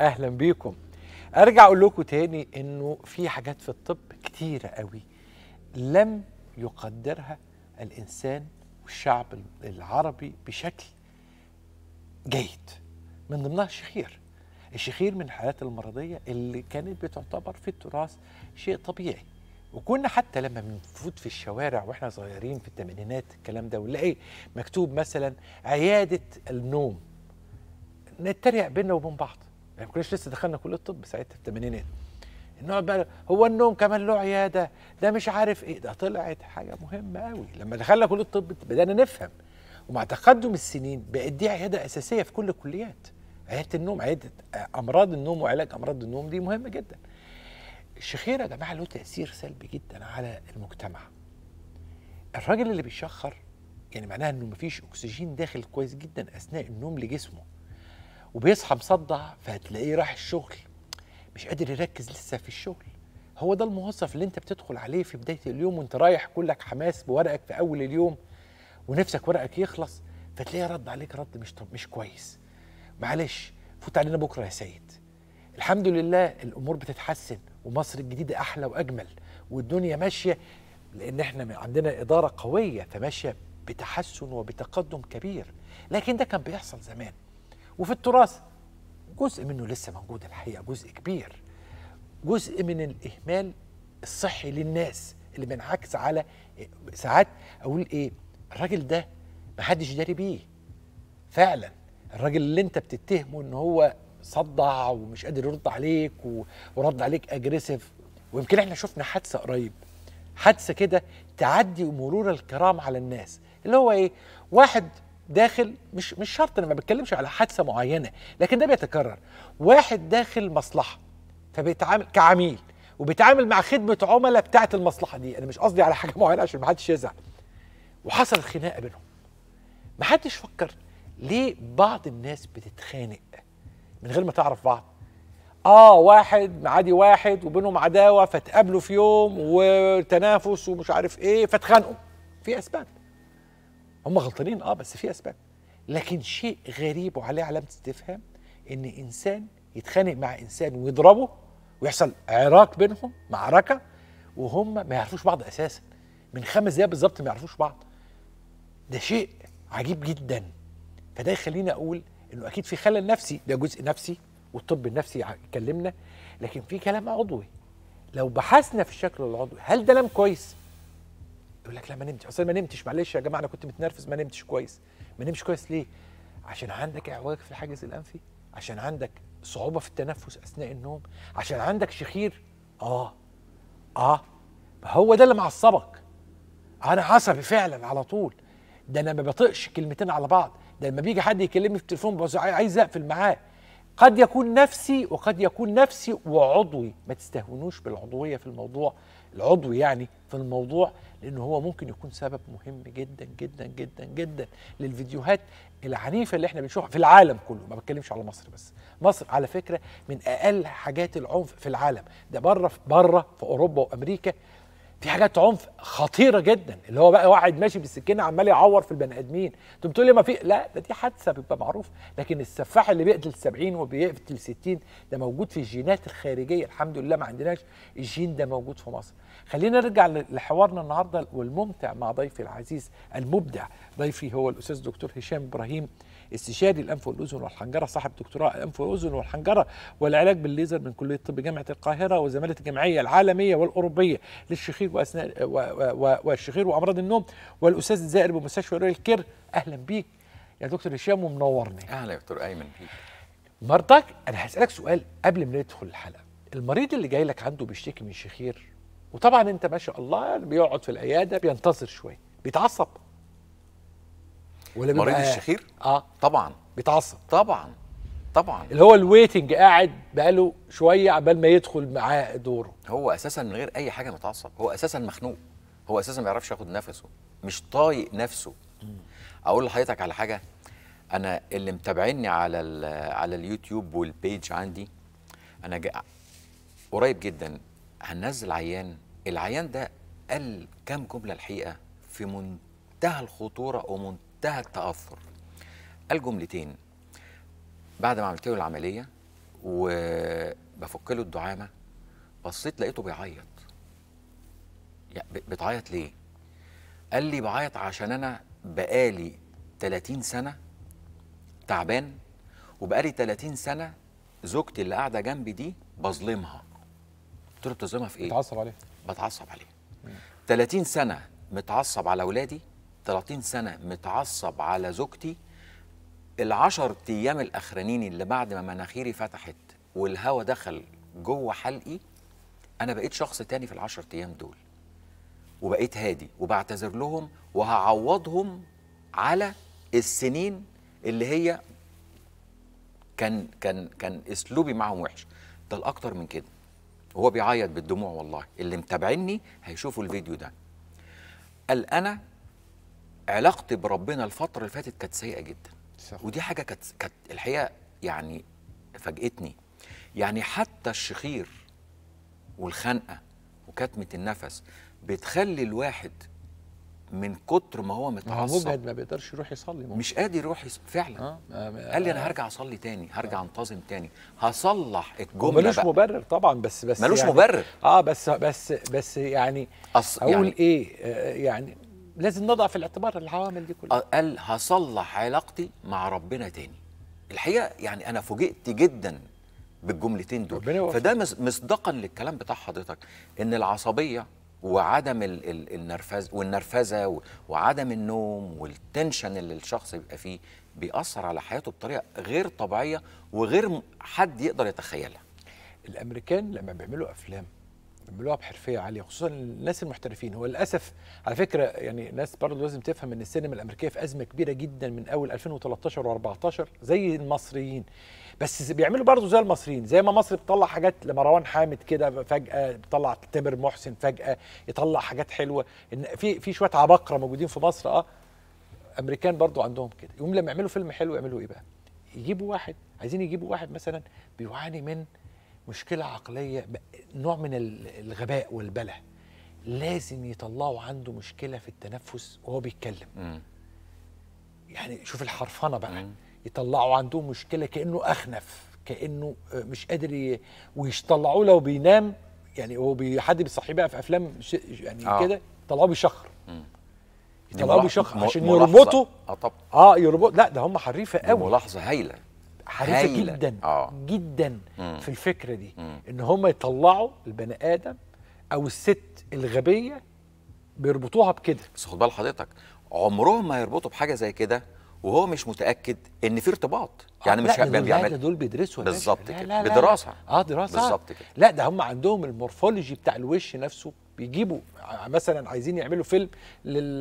اهلا بيكم ارجع اقول لكم تاني انه في حاجات في الطب كتيره قوي لم يقدرها الانسان والشعب العربي بشكل جيد من ضمنها الشخير الشخير من الحالات المرضيه اللي كانت بتعتبر في التراث شيء طبيعي وكنا حتى لما بنفوت في الشوارع واحنا صغيرين في الثمانينات الكلام ده ونلاقي مكتوب مثلا عياده النوم نتريق بينا وبين بعض يعني ما كناش لسه دخلنا كليه الطب ساعتها في الثمانينات نقعد بقى هو النوم كمان له عياده ده مش عارف ايه ده طلعت حاجه مهمه قوي لما دخلنا كليه الطب بدانا نفهم ومع تقدم السنين بقت دي عياده اساسيه في كل الكليات عياده النوم عياده امراض النوم وعلاج امراض النوم دي مهمه جدا الشخير يا جماعه له تاثير سلبي جدا على المجتمع الراجل اللي بيشخر يعني معناها انه مفيش اكسجين داخل كويس جدا اثناء النوم لجسمه وبيصحى مصدع فهتلاقيه راح الشغل مش قادر يركز لسه في الشغل هو ده الموظف اللي انت بتدخل عليه في بدايه اليوم وانت رايح كلك حماس بورقك في اول اليوم ونفسك ورقك يخلص فتلاقيه رد عليك رد مش طب مش كويس معلش فوت علينا بكره يا سيد الحمد لله الامور بتتحسن ومصر الجديده احلى واجمل والدنيا ماشيه لان احنا عندنا اداره قويه فماشيه بتحسن وبتقدم كبير لكن ده كان بيحصل زمان وفي التراث جزء منه لسه موجود الحقيقه جزء كبير جزء من الاهمال الصحي للناس اللي بينعكس على ساعات اقول ايه الراجل ده محدش داري بيه فعلا الراجل اللي انت بتتهمه ان هو صدع ومش قادر يرد عليك ورد عليك اجريسيف ويمكن احنا شفنا حادثه قريب حادثه كده تعدي مرور الكرام على الناس اللي هو ايه واحد داخل مش مش شرط انا ما بتكلمش على حادثه معينه لكن ده بيتكرر واحد داخل مصلحه فبيتعامل كعميل وبيتعامل مع خدمه عملاء بتاعه المصلحه دي انا مش قصدي على حاجه معينه عشان ما حدش يزعل وحصلت خناقه بينهم ما حدش فكر ليه بعض الناس بتتخانق من غير ما تعرف بعض اه واحد معادي واحد وبينهم عداوه فتقابلوا في يوم وتنافس ومش عارف ايه فاتخانقوا في اسباب هم غلطانين اه بس في اسباب لكن شيء غريب وعليه علامه استفهام ان انسان يتخانق مع انسان ويضربه ويحصل عراك بينهم معركه وهم ما يعرفوش بعض اساسا من خمس دقايق بالظبط ما يعرفوش بعض ده شيء عجيب جدا فده يخليني اقول انه اكيد في خلل نفسي ده جزء نفسي والطب النفسي اتكلمنا لكن في كلام عضوي لو بحثنا في الشكل العضوي هل ده لم كويس يقول لك لا ما نمتش اصل ما نمتش معلش يا جماعه انا كنت متنرفز ما نمتش كويس ما نمتش كويس ليه عشان عندك اعوجاج في الحاجز الانفي عشان عندك صعوبه في التنفس اثناء النوم عشان عندك شخير اه اه هو ده اللي معصبك انا عصبي فعلا على طول ده انا ما بطقش كلمتين على بعض ده لما بيجي حد يكلمني في التليفون عايز اقفل معاه قد يكون نفسي وقد يكون نفسي وعضوي ما تستهونوش بالعضوية في الموضوع العضوي يعني في الموضوع لأنه هو ممكن يكون سبب مهم جدا جدا جدا جدا للفيديوهات العنيفة اللي احنا بنشوفها في العالم كله ما بتكلمش على مصر بس مصر على فكرة من أقل حاجات العنف في العالم ده بره بره في أوروبا وأمريكا في حاجات عنف خطيره جدا اللي هو بقى واحد ماشي بالسكينه عمال يعور في البني ادمين انت بتقول لي ما في لا ده دي حادثه بيبقى معروف لكن السفاح اللي بيقتل 70 وبيقتل 60 ده موجود في الجينات الخارجيه الحمد لله ما عندناش الجين ده موجود في مصر خلينا نرجع لحوارنا النهارده والممتع مع ضيفي العزيز المبدع ضيفي هو الاستاذ دكتور هشام ابراهيم استشاري الانف والاذن والحنجره صاحب دكتوراه الانف والاذن والحنجره والعلاج بالليزر من كليه طب جامعه القاهره وزماله الجمعيه العالميه والاوروبيه للشخير واثناء والشخير وامراض النوم والاستاذ الزائر بمستشفى الكير اهلا بيك يا دكتور هشام ومنورني اهلا يا دكتور ايمن بيك مرضك انا هسالك سؤال قبل ما ندخل الحلقه المريض اللي جاي لك عنده بيشتكي من شخير وطبعا انت ما شاء الله بيقعد في العياده بينتظر شويه بيتعصب ولا مريض الشخير اه طبعا بيتعصب طبعا طبعا اللي هو الويتنج قاعد بقاله شويه عبال ما يدخل معاه دوره هو اساسا من غير اي حاجه متعصب هو اساسا مخنوق هو اساسا ما بيعرفش ياخد نفسه مش طايق نفسه اقول لحضرتك على حاجه انا اللي متابعيني على على اليوتيوب والبيج عندي انا جا... قريب جدا هنزل عيان العيان ده قال كام جمله الحقيقه في منتهى الخطوره ومنتهى منتهى التاثر قال جملتين بعد ما عملت له العمليه وبفك له الدعامه بصيت لقيته بيعيط يعني بتعيط ليه قال لي بعيط عشان انا بقالي 30 سنه تعبان وبقالي 30 سنه زوجتي اللي قاعده جنبي دي بظلمها قلت له بتظلمها في ايه بتعصب عليها بتعصب عليها 30 سنه متعصب على اولادي 30 سنه متعصب على زوجتي ال10 ايام الاخرانيين اللي بعد ما مناخيري فتحت والهواء دخل جوه حلقي انا بقيت شخص تاني في ال10 ايام دول وبقيت هادي وبعتذر لهم وهعوضهم على السنين اللي هي كان كان كان اسلوبي معاهم وحش ده الاكتر من كده هو بيعيط بالدموع والله اللي متابعني هيشوفوا الفيديو ده قال انا علاقتي بربنا الفتره اللي فاتت كانت سيئه جدا صح. ودي حاجه كانت كانت الحقيقه يعني فاجئتني يعني حتى الشخير والخنقه وكتمه النفس بتخلي الواحد من كتر ما هو متعصب هو مجهد ما بيقدرش يروح يصلي ممكن. مش قادر يروح يص... فعلا آه. آه. قال لي انا آه. هرجع اصلي تاني هرجع آه. انتظم تاني هصلح الجمله ملوش بقى. مبرر طبعا بس بس ملوش يعني مبرر اه بس بس بس يعني أص... اقول يعني... ايه آه يعني لازم نضع في الاعتبار العوامل دي كلها أه، قال هصلح علاقتي مع ربنا تاني الحقيقه يعني انا فوجئت جدا بالجملتين دول فده مصداقا للكلام بتاع حضرتك ان العصبيه وعدم النرفزه والنرفزه وعدم النوم والتنشن اللي الشخص بيبقى فيه بيأثر على حياته بطريقه غير طبيعيه وغير حد يقدر يتخيلها الامريكان لما بيعملوا افلام بيعملوها بحرفيه عاليه خصوصا الناس المحترفين هو للاسف على فكره يعني الناس برضه لازم تفهم ان السينما الامريكيه في ازمه كبيره جدا من اول 2013 و14 زي المصريين بس بيعملوا برضه زي المصريين زي ما مصر بتطلع حاجات لمروان حامد كده فجاه بتطلع تامر محسن فجاه يطلع حاجات حلوه ان في في شويه عباقره موجودين في مصر اه امريكان برضه عندهم كده يقوم لما يعملوا فيلم حلو يعملوا ايه بقى يجيبوا واحد عايزين يجيبوا واحد مثلا بيعاني من مشكله عقليه نوع من الغباء والبله لازم يطلعوا عنده مشكله في التنفس وهو بيتكلم مم. يعني شوف الحرفنه بقى مم. يطلعوا عنده مشكله كانه اخنف كانه آه، مش قادر ويطلعوه لو بينام يعني هو حد بيصحيه بقى في افلام يعني آه. كده يطلعوه بيشخر يطلعوه بيشخر عشان يربطوا اه طب اه يربط لا ده هم حريفه قوي ملاحظه هايله حريصه جدا آه. جدا مم. في الفكره دي مم. ان هم يطلعوا البني ادم او الست الغبيه بيربطوها بكده بس خد بال حضرتك عمرهم ما يربطوا بحاجه زي كده وهو مش متاكد ان في ارتباط آه، يعني مش دول بيعمل دول بيدرسوا بالظبط كده بدراسه اه دراسه بالظبط كده لا ده هم عندهم المورفولوجي بتاع الوش نفسه بيجيبوا آه، مثلا عايزين يعملوا فيلم لل,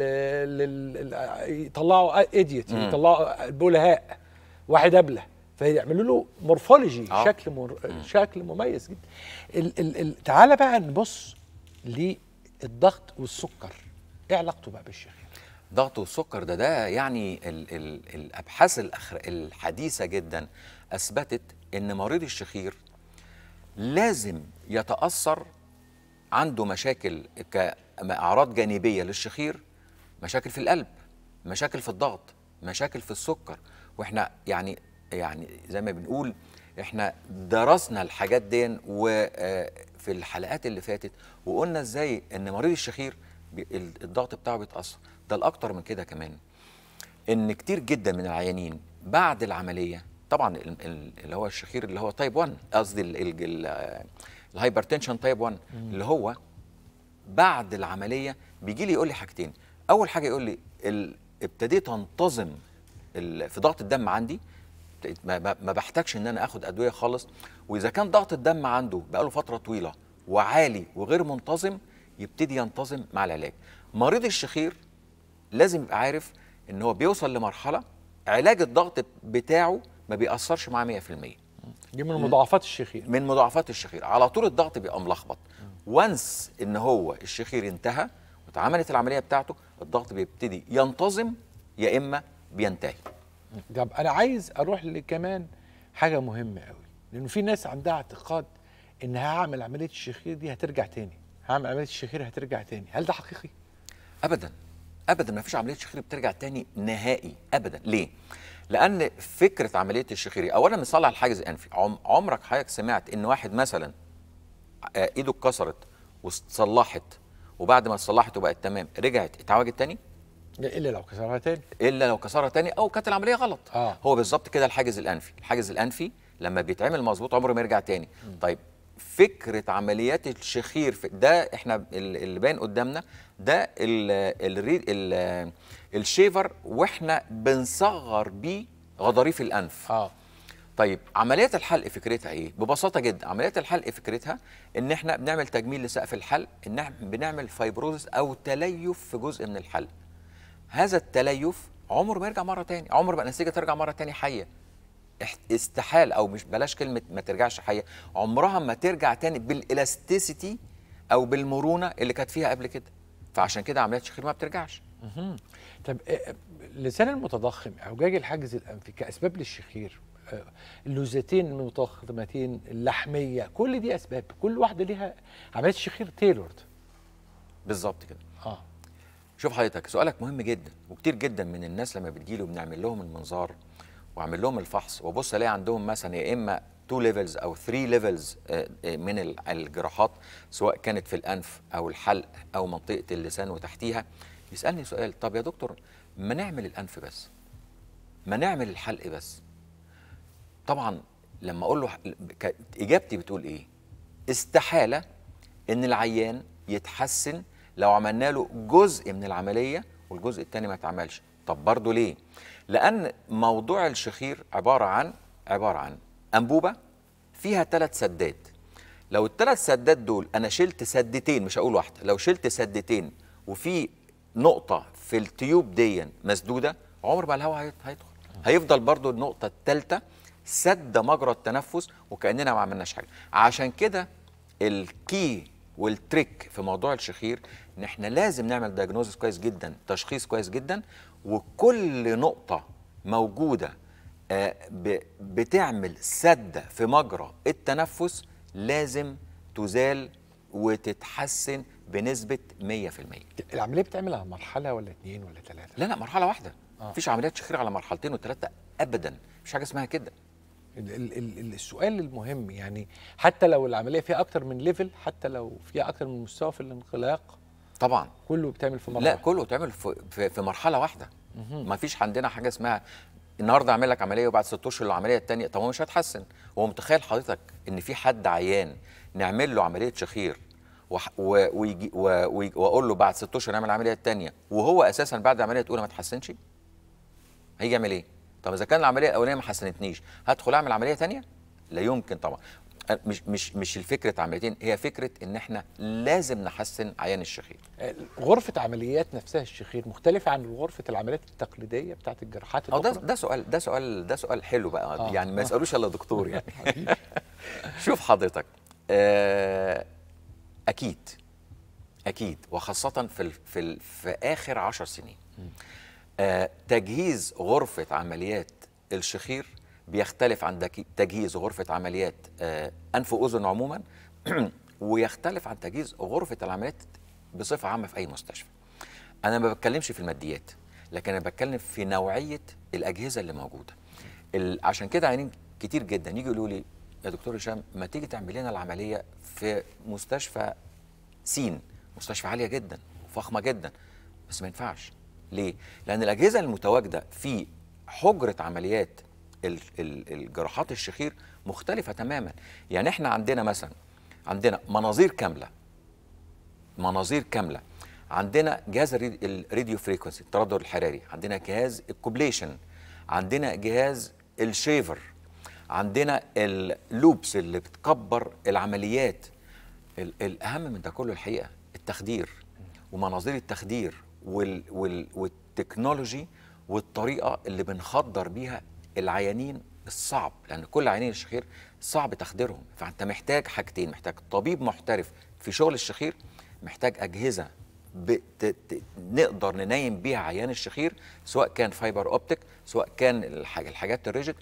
لل... آه، يطلعوا ايديت يطلعوا بولهاء واحد ابله فيعملوا له مورفولوجي آه. شكل مر... شكل مميز جدا ال... ال... ال... تعالى بقى نبص للضغط والسكر ايه علاقته بقى بالشيخ ضغط والسكر ده ده يعني ال ال الابحاث الأخر الحديثه جدا اثبتت ان مريض الشخير لازم يتاثر عنده مشاكل كاعراض جانبيه للشخير مشاكل في القلب مشاكل في الضغط مشاكل في السكر واحنا يعني يعني زي ما بنقول احنا درسنا الحاجات دي وفي آه، الحلقات اللي فاتت وقلنا ازاي ان مريض الشخير الضغط بتاعه بيتاثر ده الاكتر من كده كمان ان كتير جدا من العيانين بعد العمليه طبعا اللي هو الشخير اللي هو تايب 1 قصدي الهايبرتنشن تايب 1 اللي هو بعد العمليه بيجي لي يقول لي حاجتين اول حاجه يقول لي ابتديت انتظم في ضغط الدم عندي ما بحتاجش ان انا اخد ادويه خالص واذا كان ضغط الدم عنده بقاله فتره طويله وعالي وغير منتظم يبتدي ينتظم مع العلاج مريض الشخير لازم يبقى عارف ان هو بيوصل لمرحله علاج الضغط بتاعه ما بيأثرش معاه 100% دي من مضاعفات الشخير من مضاعفات الشخير على طول الضغط بيبقى ملخبط وانس ان هو الشخير انتهى واتعملت العمليه بتاعته الضغط بيبتدي ينتظم يا اما بينتهي طب انا عايز اروح لكمان حاجه مهمه قوي لانه في ناس عندها اعتقاد ان هعمل عمليه الشخير دي هترجع تاني هعمل عمليه الشخير هترجع تاني هل ده حقيقي ابدا ابدا ما فيش عمليه شخير بترجع تاني نهائي ابدا ليه لان فكره عمليه الشخير اولا نصلح الحاجز الانفي عمرك حضرتك سمعت ان واحد مثلا آه، ايده اتكسرت واتصلحت وبعد ما اتصلحت وبقت تمام رجعت اتعوجت تاني الا لو كسرها تاني الا لو كسرها تاني او كانت العمليه غلط آه. هو بالظبط كده الحاجز الانفي الحاجز الانفي لما بيتعمل مظبوط عمره ما يرجع تاني م. طيب فكره عمليات الشخير في ده احنا اللي باين قدامنا ده الـ الـ الـ الشيفر واحنا بنصغر بيه غضاريف الانف اه طيب عمليات الحلق فكرتها ايه ببساطه جدا عمليات الحلق فكرتها ان احنا بنعمل تجميل لسقف الحلق ان احنا بنعمل فايبروزس او تليف في جزء من الحلق هذا التليف عمره ما يرجع مره تاني عمر ما الانسجه ترجع مره تاني حيه استحال او مش بلاش كلمه ما ترجعش حيه عمرها ما ترجع تاني بالالاستيسيتي او بالمرونه اللي كانت فيها قبل كده فعشان كده عمليات الشخير ما بترجعش طب لسان المتضخم اعوجاج الحجز الانفي كاسباب للشخير اللوزتين المتضخمتين اللحميه كل دي اسباب كل واحده ليها عمليات الشخير تيلورد بالظبط كده اه شوف حضرتك سؤالك مهم جدا وكتير جدا من الناس لما له بنعمل لهم المنظار واعمل لهم الفحص وابص الاقي عندهم مثلا يا اما تو ليفلز او 3 ليفلز آه، آه، من الجراحات سواء كانت في الانف او الحلق او منطقه اللسان وتحتيها يسالني سؤال طب يا دكتور ما نعمل الانف بس ما نعمل الحلق بس طبعا لما اقول له اجابتي بتقول ايه استحاله ان العيان يتحسن لو عملنا له جزء من العمليه والجزء الثاني ما اتعملش طب برضه ليه لان موضوع الشخير عباره عن عباره عن انبوبه فيها ثلاث سدات لو الثلاث سدات دول انا شلت سدتين مش هقول واحده لو شلت سدتين وفي نقطه في التيوب دي مسدوده عمر ما الهواء هيدخل هيفضل برضو النقطه الثالثه سد مجرى التنفس وكاننا ما عملناش حاجه عشان كده الكي والتريك في موضوع الشخير ان احنا لازم نعمل دايجنوزس كويس جدا تشخيص كويس جدا وكل نقطه موجوده آه، بتعمل سده في مجرى التنفس لازم تزال وتتحسن بنسبه 100% العمليه بتعملها على مرحله ولا اتنين ولا ثلاثه لا لا مرحله واحده آه. مفيش عمليات شخير على مرحلتين وثلاثه ابدا مش حاجه اسمها كده السؤال المهم يعني حتى لو العمليه فيها اكتر من ليفل حتى لو فيها اكتر من مستوى في الانقلاق طبعا كله بتعمل في مرحله لا كله بتعمل في, في مرحله واحده ما فيش عندنا حاجه اسمها النهارده اعمل لك عمليه وبعد ست اشهر العمليه الثانيه طب هو مش هيتحسن هو متخيل حضرتك ان في حد عيان نعمل له عمليه شخير واقول له بعد ست اشهر نعمل العمليه الثانيه وهو اساسا بعد العمليه الاولى ما تحسنش هيجي يعمل ايه طب اذا كان العمليه الاولانيه ما حسنتنيش هدخل اعمل عمليه ثانيه لا يمكن طبعا أه، مش مش مش الفكره عمليتين هي فكره ان احنا لازم نحسن عيان الشخير أه، غرفه عمليات نفسها الشخير مختلفه عن غرفه العمليات التقليديه بتاعه الجراحات اه ده ده سؤال ده سؤال ده سؤال حلو بقى آه يعني ما يسالوش الا دكتور يعني شوف حضرتك آه اكيد اكيد وخاصه في في, في اخر عشر سنين آه، تجهيز غرفة عمليات الشخير بيختلف عن تجهيز غرفة عمليات آه، أنف وأذن عموما ويختلف عن تجهيز غرفة العمليات بصفة عامة في أي مستشفى أنا ما بتكلمش في الماديات لكن أنا بتكلم في نوعية الأجهزة اللي موجودة عشان كده عيانين كتير جدا يجوا يقولوا لي يا دكتور هشام ما تيجي تعمل لنا العملية في مستشفى سين مستشفى عالية جدا وفخمة جدا بس ما ينفعش ليه؟ لأن الأجهزة المتواجدة في حجرة عمليات الجراحات الشخير مختلفة تماما يعني احنا عندنا مثلا عندنا مناظير كاملة مناظير كاملة عندنا جهاز الراديو فريكونسي التردد الحراري عندنا جهاز الكوبليشن عندنا جهاز الشيفر عندنا اللوبس اللي بتكبر العمليات الاهم من ده كله الحقيقه التخدير ومناظير التخدير وال وال والتكنولوجي والطريقه اللي بنخدر بيها العيانين الصعب لان يعني كل عيانين الشخير صعب تخديرهم فانت محتاج حاجتين محتاج طبيب محترف في شغل الشخير محتاج اجهزه نقدر ننايم بيها عيان الشخير سواء كان فايبر اوبتيك سواء كان الحاجات الريجيد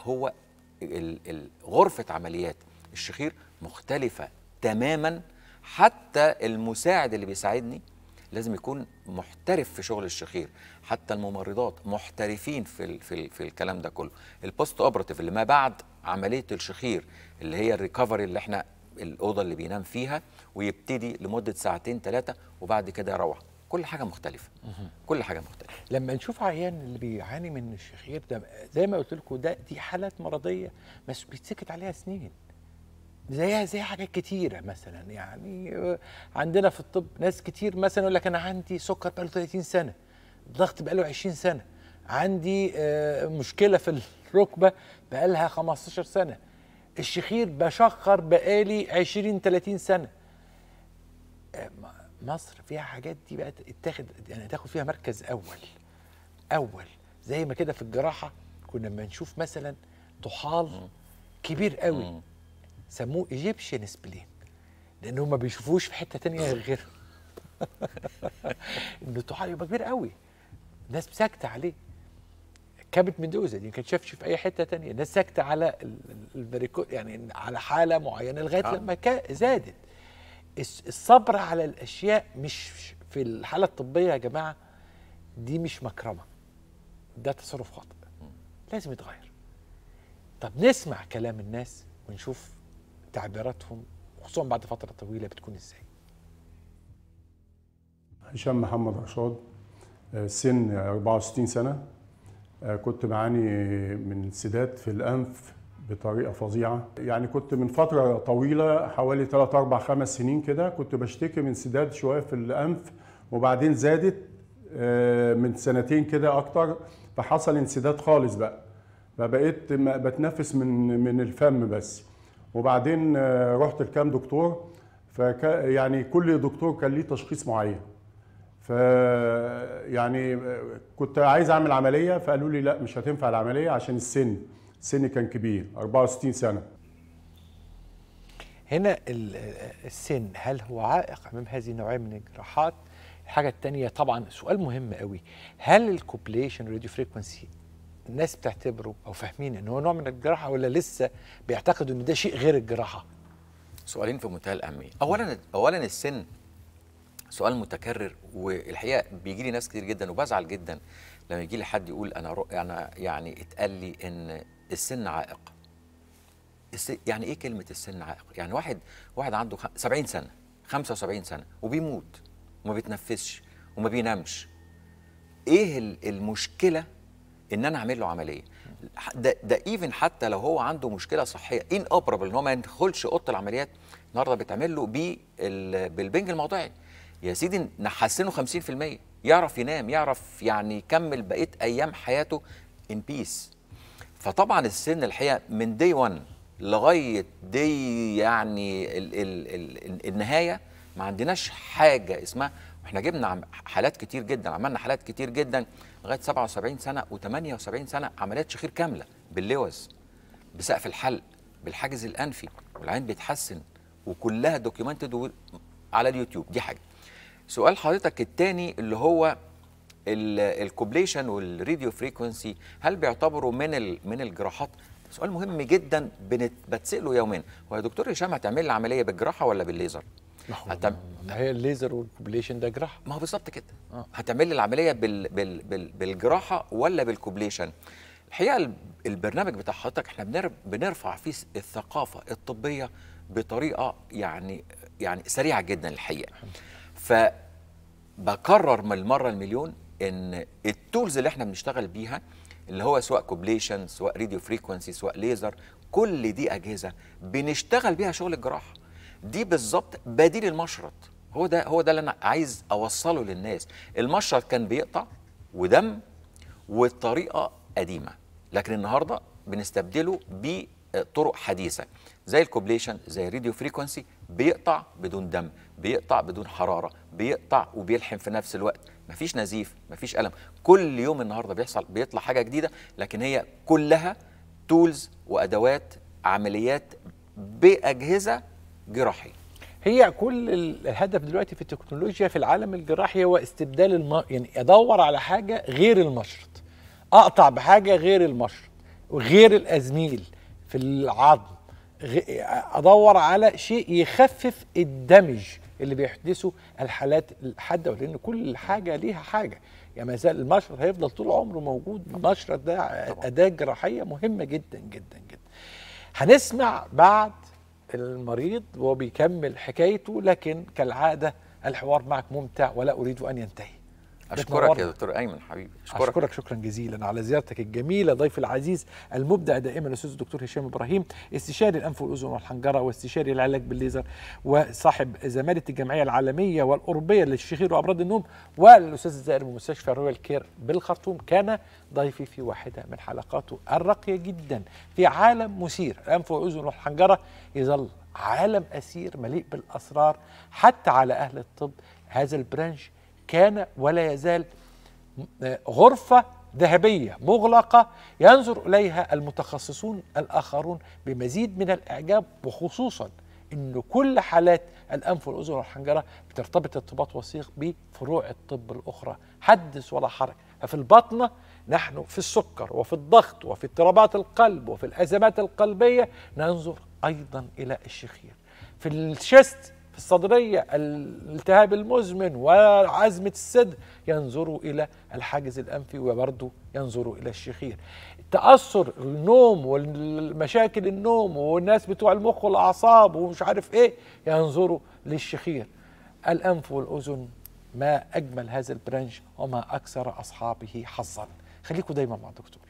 هو غرفه عمليات الشخير مختلفه تماما حتى المساعد اللي بيساعدني لازم يكون محترف في شغل الشخير حتى الممرضات محترفين في الـ في, الـ في الكلام ده كله البوست اوبراتيف اللي ما بعد عمليه الشخير اللي هي الريكفري اللي احنا الاوضه اللي بينام فيها ويبتدي لمده ساعتين ثلاثه وبعد كده يروح كل حاجه مختلفه كل حاجه مختلفه لما نشوف عيان اللي بيعاني من الشخير ده زي ما قلت لكم ده دي حالات مرضيه بس بيتسكت عليها سنين زيها زي حاجات كتيره مثلا يعني آه، عندنا في الطب ناس كتير مثلا يقول لك انا عندي سكر بقاله 30 سنه ضغط بقاله 20 سنه عندي آه، مشكله في الركبه بقالها 15 سنه الشخير بشخر بقالي 20 30 سنه آه، مصر فيها حاجات دي بقى اتاخد يعني تاخد فيها مركز اول اول زي ما كده في الجراحه كنا لما نشوف مثلا طحال كبير قوي سموه ايجيبشن سبلين لان هم ما بيشوفوش في حته تانية غير النطوحه يبقى كبير قوي الناس ساكته عليه كبت دوزة دي ما كانت شافش في اي حته تانية الناس ساكته على البريكو يعني على حاله معينه لغايه آه. لما زادت الصبر على الاشياء مش في الحاله الطبيه يا جماعه دي مش مكرمه ده تصرف خاطئ لازم يتغير طب نسمع كلام الناس ونشوف تعبيراتهم خصوصا بعد فتره طويله بتكون ازاي؟ هشام محمد رشاد آه، سن 64 سنه آه، كنت بعاني من سداد في الانف بطريقه فظيعه يعني كنت من فتره طويله حوالي 3 4 5 سنين كده كنت بشتكي من سداد شويه في الانف وبعدين زادت آه، من سنتين كده اكتر فحصل انسداد خالص بقى فبقيت بتنفس من من الفم بس وبعدين آه، رحت لكام دكتور فك يعني كل دكتور كان ليه تشخيص معين ف يعني آه، كنت عايز اعمل عمليه فقالوا لي لا مش هتنفع العمليه عشان السن السن كان كبير 64 سنه هنا آه، السن هل هو عائق امام هذه النوعيه من الجراحات الحاجه الثانيه طبعا سؤال مهم قوي هل الكوبليشن راديو فريكونسي الناس بتعتبره او فاهمين ان هو نوع من الجراحه ولا لسه بيعتقدوا ان ده شيء غير الجراحه؟ سؤالين في منتهى الاهميه، اولا اولا السن سؤال متكرر والحقيقه بيجي لي ناس كتير جدا وبزعل جدا لما يجي لي حد يقول انا رو... انا يعني اتقال لي ان السن عائق. السن يعني ايه كلمه السن عائق؟ يعني واحد واحد عنده 70 سنه 75 سنه وبيموت وما بيتنفسش وما بينامش. ايه المشكله ان انا اعمل له عمليه ده ده ايفن حتى لو هو عنده مشكله صحيه ان اوبرابل ان هو ما يدخلش اوضه العمليات النهارده بيتعمل له بالبنج الموضعي يا سيدي نحسنه 50% يعرف ينام يعرف يعني يكمل بقيه ايام حياته ان بيس فطبعا السن الحقيقه من دي 1 لغايه دي يعني الـ الـ الـ النهايه ما عندناش حاجه اسمها احنا جبنا حالات كتير جدا عملنا حالات كتير جدا لغايه 77 سنه و78 سنه عمليات شخير كامله باللوز بسقف الحلق بالحاجز الانفي والعين بيتحسن وكلها دوكيومنتد على اليوتيوب دي حاجه سؤال حضرتك الثاني اللي هو الكوبليشن والريديو فريكونسي هل بيعتبروا من من الجراحات سؤال مهم جدا بتساله يوميا هو يا دكتور هشام هتعمل لي عمليه بالجراحه ولا بالليزر هتم... ما هي الليزر والكوبليشن ده جراحه ما هو بالظبط كده آه. هتعمل لي العمليه بال... بال... بال... بالجراحه ولا بالكوبليشن الحقيقه البرنامج بتاع حضرتك احنا بنر... بنرفع فيه الثقافه الطبيه بطريقه يعني يعني سريعه جدا الحقيقه فبكرر من المره المليون ان التولز اللي احنا بنشتغل بيها اللي هو سواء كوبليشن سواء راديو فريكونسي سواء ليزر كل دي اجهزه بنشتغل بيها شغل الجراحه دي بالظبط بديل المشرط هو ده هو ده اللي انا عايز اوصله للناس المشرط كان بيقطع ودم والطريقه قديمه لكن النهارده بنستبدله بطرق حديثه زي الكوبليشن زي الراديو فريكونسي بيقطع بدون دم بيقطع بدون حراره بيقطع وبيلحم في نفس الوقت مفيش نزيف مفيش الم كل يوم النهارده بيحصل بيطلع حاجه جديده لكن هي كلها تولز وادوات عمليات باجهزه جراحي هي كل الهدف دلوقتي في التكنولوجيا في العالم الجراحي هو استبدال الم... يعني ادور على حاجه غير المشرط اقطع بحاجه غير المشرط وغير الازميل في العظم ادور على شيء يخفف الدمج اللي بيحدثه الحالات الحاده لان كل حاجه ليها حاجه يعني ما زال المشرط هيفضل طول عمره موجود المشرط ده اداه جراحيه مهمه جدا جدا جدا هنسمع بعد المريض وهو بيكمل حكايته لكن كالعاده الحوار معك ممتع ولا اريد ان ينتهي اشكرك يا دكتور ايمن حبيبي اشكرك اشكرك شكرا جزيلا على زيارتك الجميله ضيف العزيز المبدع دائما الاستاذ الدكتور هشام ابراهيم استشاري الانف والاذن والحنجره واستشاري العلاج بالليزر وصاحب زماله الجمعيه العالميه والاوروبيه للشخير وامراض النوم والاستاذ الزائر من مستشفى رويال كير بالخرطوم كان ضيفي في واحده من حلقاته الراقيه جدا في عالم مثير الانف والاذن والحنجره يظل عالم اسير مليء بالاسرار حتى على اهل الطب هذا البرانش كان ولا يزال آه، غرفة ذهبية مغلقة ينظر إليها المتخصصون الآخرون بمزيد من الإعجاب وخصوصا أن كل حالات الأنف والأذن والحنجرة بترتبط ارتباط وثيق بفروع الطب الأخرى حدث ولا حرج ففي البطنة نحن في السكر وفي الضغط وفي اضطرابات القلب وفي الأزمات القلبية ننظر أيضا إلى الشخير في الشست في الصدرية الالتهاب المزمن وعزمة الصدر ينظروا إلى الحاجز الأنفي وبرضه ينظروا إلى الشخير تأثر النوم والمشاكل النوم والناس بتوع المخ والأعصاب ومش عارف إيه ينظروا للشخير الأنف والأذن ما أجمل هذا البرانش وما أكثر أصحابه حظا خليكم دايما مع دكتور